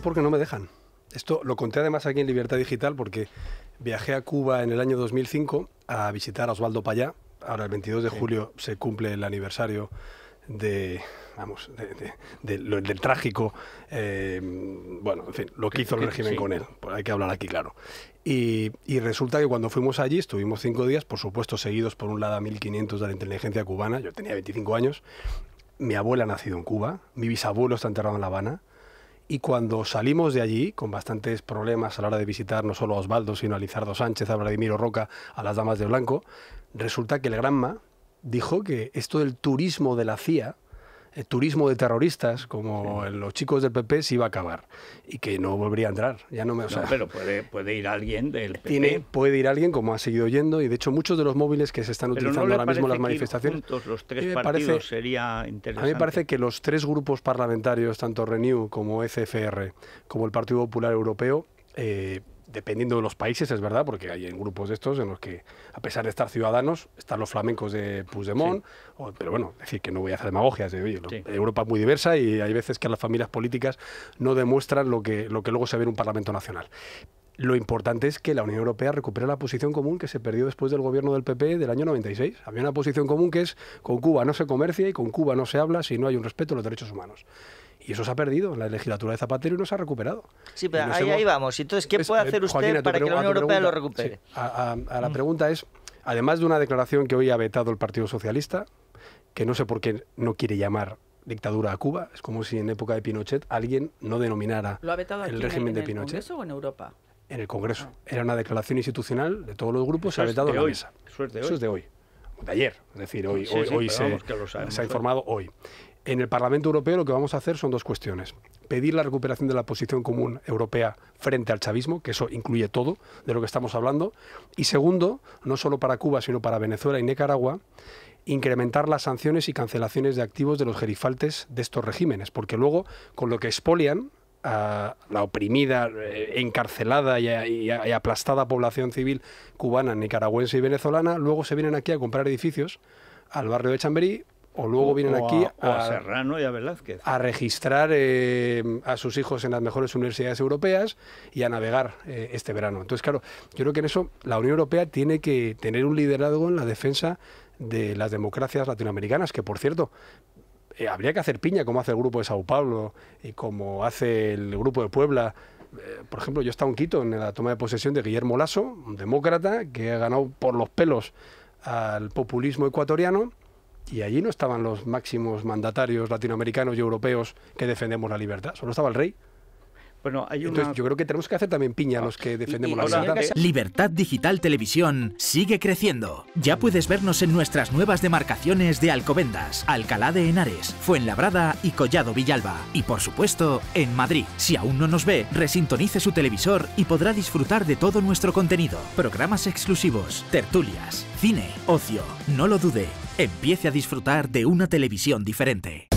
porque no me dejan. Esto lo conté además aquí en Libertad Digital porque viajé a Cuba en el año 2005 a visitar a Osvaldo Payá. Ahora el 22 de julio se cumple el aniversario de, vamos, del trágico, eh, bueno, en fin, lo que hizo el régimen con él. Pues hay que hablar aquí, claro. Y, y, resulta que cuando fuimos allí, estuvimos cinco días, por supuesto, seguidos por un lado a 1500 de la inteligencia cubana. Yo tenía 25 años. Mi abuela ha nacido en Cuba, mi bisabuelo está enterrado en La Habana y cuando salimos de allí, con bastantes problemas a la hora de visitar no solo a Osvaldo, sino a Lizardo Sánchez, a Vladimiro Roca, a las damas de blanco, resulta que el Granma dijo que esto del turismo de la CIA, eh, turismo de terroristas, como los chicos del PP, se iba a acabar y que no volvería a entrar. Ya no me, o sea, pero puede, ir alguien del PP. Tiene, puede ir alguien, como ha seguido yendo, y de hecho muchos de los móviles que se están utilizando ahora mismo en las manifestaciones. los eh, sería A mí me parece que los tres grupos parlamentarios, tanto Renew como ECFR, como el Partido Popular Europeo, eh, dependiendo de los países, es verdad, porque hay en grupos de estos en los que, a pesar de estar ciudadanos, están los flamencos de Puigdemont, pero bueno, decir que no voy a hacer demagogias, de, eh, oye, Europa es muy diversa y hay veces que las familias políticas no demuestran lo que, lo que luego se ve en un Parlamento Nacional. Lo importante es que la Unión Europea recupera la posición común que se perdió después del gobierno del PP del año 96. Había una posición común que es con Cuba no se comercia y con Cuba no se habla si no hay un respeto a los derechos humanos. Y eso se ha perdido en la legislatura de Zapatero y no se ha recuperado. Sí, pero ahí, vamos. Entonces, ¿qué puede eh, hacer usted para que la Unión Europea lo recupere? a, la pregunta es, además de una declaración que hoy ha vetado el Partido Socialista, que no sé por qué no quiere llamar dictadura a Cuba. Es como si en época de Pinochet alguien no denominara el régimen de Pinochet. ¿En el Congreso o en Europa? En el Congreso. Ah. Era una declaración institucional de todos los grupos, se ha vetado en la mesa. Eso es de hoy. Eso es de hoy. De ayer, es decir, hoy, hoy, se, se ha informado hoy. En el Parlamento Europeo lo que vamos a hacer son dos cuestiones. Pedir la recuperación de la posición común europea frente al chavismo, que eso incluye todo de lo que estamos hablando. Y segundo, no solo para Cuba, sino para Venezuela y Nicaragua, incrementar las sanciones y cancelaciones de activos de los gerifaltes de estos regímenes, porque luego con lo que expolian a la oprimida, eh, encarcelada y, aplastada población civil cubana, nicaragüense y venezolana, luego se vienen aquí a comprar edificios al barrio de Chamberí o luego vienen aquí a, Serrano y a Velázquez. A registrar eh, a sus hijos en las mejores universidades europeas y a navegar eh, este verano. Entonces, claro, yo creo que en eso la Unión Europea tiene que tener un liderazgo en la defensa de las democracias latinoamericanas, que por cierto, eh, habría que hacer piña como hace el grupo de Sao Paulo y como hace el grupo de Puebla por ejemplo, yo he en Quito en la toma de posesión de Guillermo Lasso, un demócrata que ha ganado por los pelos al populismo ecuatoriano y allí no estaban los máximos mandatarios latinoamericanos y europeos que defendemos la libertad, solo estaba el rey. Bueno, hay Entonces yo creo que tenemos que hacer también piña a los que ah, defendemos la libertad. Libertad Digital Televisión sigue creciendo. Ya puedes vernos en nuestras nuevas demarcaciones de Alcobendas, Alcalá de Henares, Fuenlabrada y Collado Villalba. Y por supuesto, en Madrid. Si aún no nos ve, resintonice su televisor y podrá disfrutar de todo nuestro contenido. Programas exclusivos, tertulias, cine, ocio. No lo dude, Empiece a disfrutar de una televisión diferente.